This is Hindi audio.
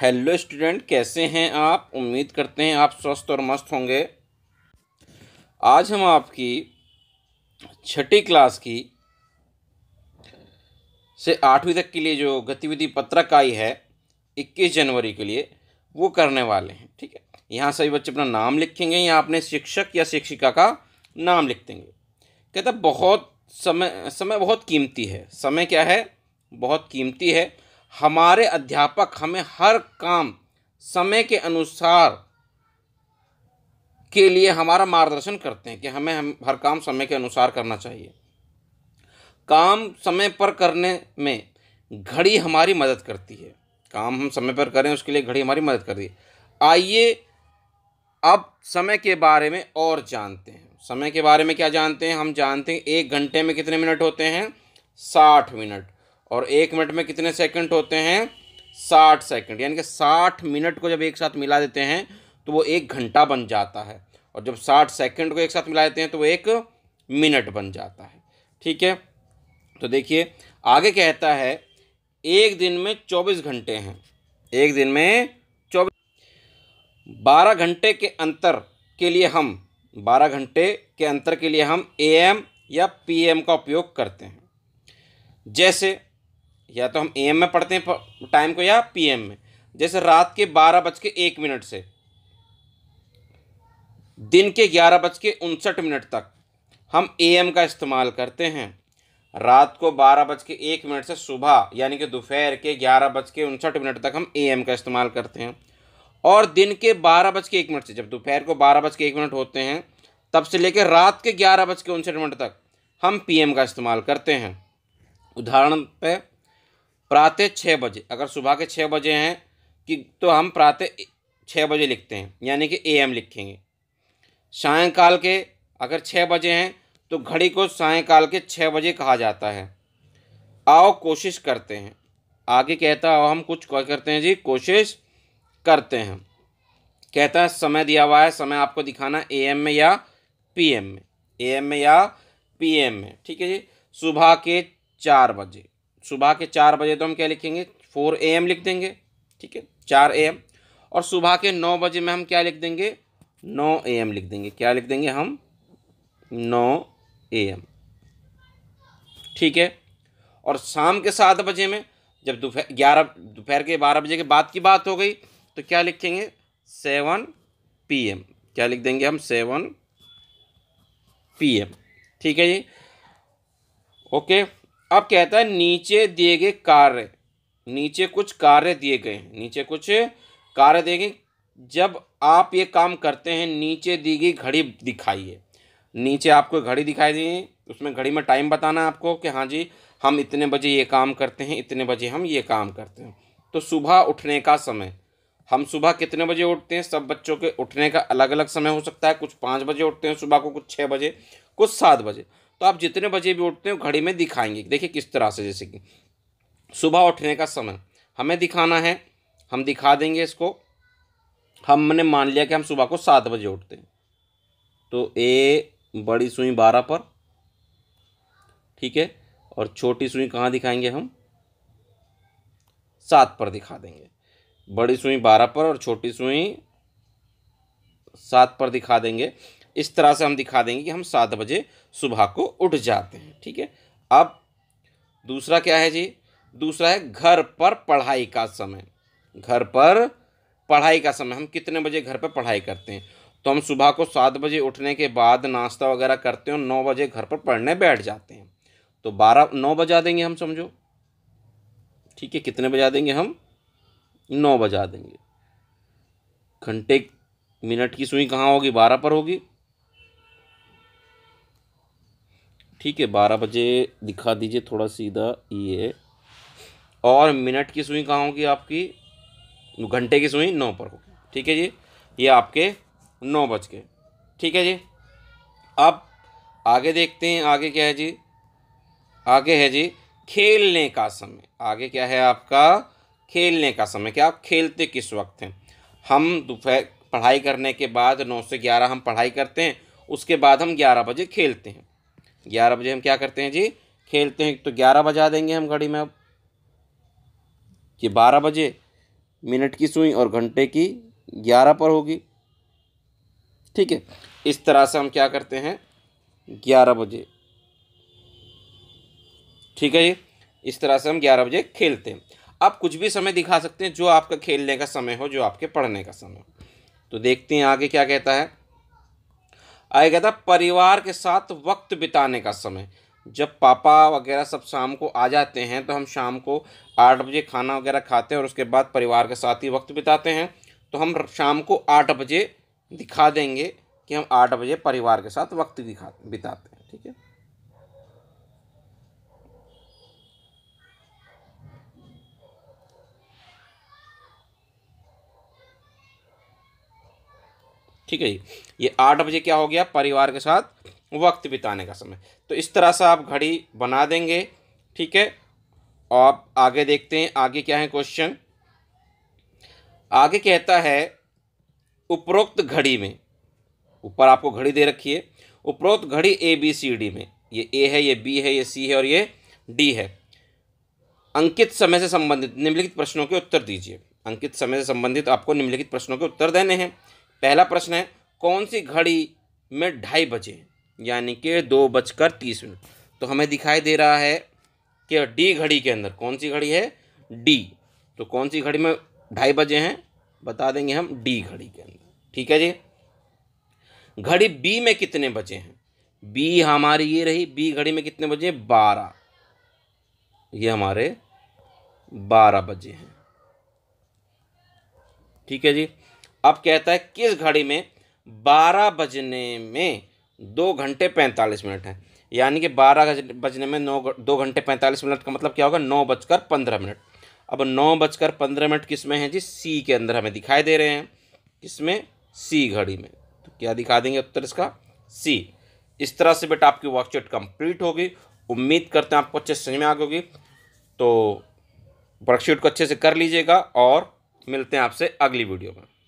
हेलो स्टूडेंट कैसे हैं आप उम्मीद करते हैं आप स्वस्थ और मस्त होंगे आज हम आपकी छठी क्लास की से आठवीं तक के लिए जो गतिविधि पत्रक आई है 21 जनवरी के लिए वो करने वाले हैं ठीक है यहाँ सभी बच्चे अपना नाम लिखेंगे यहाँ अपने शिक्षक या शिक्षिका का नाम लिख देंगे कहता बहुत समय समय बहुत कीमती है समय क्या है बहुत कीमती है हमारे अध्यापक हमें हर काम समय के अनुसार के लिए हमारा मार्गदर्शन करते हैं कि हमें हम हर काम समय के अनुसार करना चाहिए काम समय पर करने में घड़ी हमारी मदद करती है काम हम समय पर करें उसके लिए घड़ी हमारी मदद करती है आइए अब समय के बारे में और जानते हैं समय के बारे में क्या जानते हैं हम जानते हैं एक घंटे में कितने मिनट होते हैं साठ मिनट और एक मिनट में कितने सेकंड होते हैं साठ सेकंड यानी कि साठ मिनट को जब एक साथ मिला देते हैं तो वो एक घंटा बन जाता है और जब साठ सेकंड को एक साथ मिला देते हैं तो वो एक मिनट बन जाता है ठीक है तो देखिए आगे कहता है एक दिन में चौबीस घंटे हैं एक दिन में चौबीस बारह घंटे के अंतर के लिए हम बारह घंटे के अंतर के लिए हम ए एम या पी एम का उपयोग करते हैं जैसे या तो हम एम में पढ़ते हैं टाइम को या पीएम में जैसे रात के बारह बज के एक मिनट से दिन के ग्यारह बज के उनसठ मिनट तक हम एम का इस्तेमाल करते हैं रात को बारह बज के एक मिनट से सुबह यानी कि दोपहर के ग्यारह बज के उनसठ मिनट तक हम ए एम का इस्तेमाल करते हैं और दिन के बारह बज के एक मिनट से जब दोपहर को बारह बज के एक मिनट होते हैं तब से लेकर रात के ग्यारह बज के उनसठ मिनट तक हम पी एम का इस्तेमाल करते हैं उदाहरण पे प्रातः छः बजे अगर सुबह के छः बजे हैं कि तो हम प्रातः छः बजे लिखते हैं यानी कि ए एम लिखेंगे सायंकाल के अगर छः बजे हैं तो घड़ी को सायंकाल के छः बजे कहा जाता है आओ कोशिश करते हैं आगे कहता है हम कुछ करते हैं जी कोशिश करते हैं कहता है समय दिया हुआ है समय आपको दिखाना ए एम में या पी एम में ए एम में या पी एम में ठीक है जी सुबह के चार बजे सुबह के चार बजे तो हम क्या लिखेंगे फोर ए एम लिख देंगे ठीक है चार ए एम और सुबह के नौ बजे में हम क्या लिख देंगे नौ ए एम लिख देंगे क्या लिख देंगे हम नौ ए एम ठीक है और शाम के सात बजे में जब दोपहर ग्यारह दोपहर के बारह बजे के बाद की बात हो गई तो क्या लिखेंगे सेवन पी एम क्या लिख देंगे हम सेवन पी एम ठीक है जी ओके अब कहता है नीचे दिए गए कार्य नीचे कुछ कार्य दिए गए हैं नीचे कुछ कार्य दिए गए जब आप ये काम करते हैं नीचे दी गई घड़ी दिखाइए नीचे आपको घड़ी दिखाई दी उसमें घड़ी में टाइम बताना आपको कि हाँ जी हम इतने बजे ये काम करते हैं इतने बजे हम ये काम करते हैं तो सुबह उठने का समय हम सुबह कितने बजे उठते हैं सब बच्चों के उठने का अलग अलग समय हो सकता है कुछ पाँच बजे उठते हैं सुबह को कुछ छः बजे कुछ सात बजे तो आप जितने बजे भी उठते हो घड़ी में दिखाएंगे देखिए किस तरह से जैसे कि सुबह उठने का समय हमें दिखाना है हम दिखा देंगे इसको हमने मान लिया कि हम सुबह को सात बजे उठते हैं तो ए बड़ी सुई बारह पर ठीक है और छोटी सुई कहाँ दिखाएंगे हम सात पर दिखा देंगे बड़ी सुई बारह पर और छोटी सुई सात पर दिखा देंगे इस तरह से हम दिखा देंगे कि हम सात बजे सुबह को उठ जाते हैं ठीक है अब दूसरा क्या है जी दूसरा है घर पर पढ़ाई का समय घर पर पढ़ाई का समय हम कितने बजे घर पर पढ़ाई करते हैं तो हम सुबह को सात बजे उठने के बाद नाश्ता वगैरह करते हैं और नौ बजे घर पर पढ़ने बैठ जाते हैं तो बारह नौ बजा देंगे हम समझो ठीक है कितने बजा देंगे हम नौ बजा देंगे घंटे मिनट की सुई कहाँ होगी बारह पर होगी ठीक है बारह बजे दिखा दीजिए थोड़ा सीधा ये और मिनट की सुई कहाँ होगी आपकी घंटे की सुई नौ पर होगी ठीक है जी ये आपके नौ बज के ठीक है जी अब आगे देखते हैं आगे क्या है जी आगे है जी खेलने का समय आगे क्या है आपका खेलने का समय क्या आप खेलते किस वक्त हैं हम दोपहर पढ़ाई करने के बाद नौ से ग्यारह हम पढ़ाई करते हैं उसके बाद हम ग्यारह बजे खेलते हैं ग्यारह बजे हम क्या करते हैं जी खेलते हैं तो ग्यारह बजा देंगे हम घड़ी में अब ये बारह बजे मिनट की सुई और घंटे की ग्यारह पर होगी ठीक है इस तरह से हम क्या करते हैं ग्यारह बजे ठीक है जी इस तरह से हम ग्यारह बजे खेलते हैं आप कुछ भी समय दिखा सकते हैं जो आपका खेलने का समय हो जो आपके पढ़ने का समय हो तो देखते हैं आगे क्या कहता है आएगा था परिवार के साथ वक्त बिताने का समय जब पापा वगैरह सब शाम को आ जाते हैं तो हम शाम को आठ बजे खाना वगैरह खाते हैं और उसके बाद परिवार के साथ ही वक्त बिताते हैं तो हम शाम को आठ बजे दिखा देंगे कि हम आठ बजे परिवार के साथ वक्त दिखा बिताते हैं ठीक है ठीक है जी ये आठ बजे क्या हो गया परिवार के साथ वक्त बिताने का समय तो इस तरह से आप घड़ी बना देंगे ठीक है और आगे देखते हैं आगे क्या है क्वेश्चन आगे कहता है उपरोक्त घड़ी में ऊपर आपको घड़ी दे रखी है उपरोक्त घड़ी ए बी सी डी में ये ए है ये बी है ये सी है और ये डी है अंकित समय से संबंधित निम्नलिखित प्रश्नों के उत्तर दीजिए अंकित समय से संबंधित आपको निम्नलिखित प्रश्नों के उत्तर देने हैं पहला प्रश्न है कौन सी घड़ी में ढाई बजे यानी कि दो बजकर तीस मिनट तो हमें दिखाई दे रहा है कि डी घड़ी के अंदर कौन सी घड़ी है डी तो कौन सी घड़ी में ढाई बजे हैं बता देंगे हम डी घड़ी के अंदर ठीक है जी घड़ी बी में कितने बजे हैं बी हमारी ये रही बी घड़ी में कितने बजे बारह ये हमारे बारह बजे हैं ठीक है जी अब कहता है किस घड़ी में बारह बजने में दो घंटे पैंतालीस मिनट हैं यानी कि बारह बजने में नौ दो घंटे पैंतालीस मिनट का मतलब क्या होगा नौ बजकर पंद्रह मिनट अब नौ बजकर पंद्रह मिनट किस में है जी सी के अंदर हमें दिखाई दे रहे हैं किस में सी घड़ी में तो क्या दिखा देंगे उत्तर इसका सी इस तरह से बेटा आपकी वर्कशीट कंप्लीट होगी उम्मीद करते हैं आपको अच्छे से समझ में आ गई होगी तो वर्कशीट को अच्छे से कर लीजिएगा और मिलते हैं आपसे अगली वीडियो में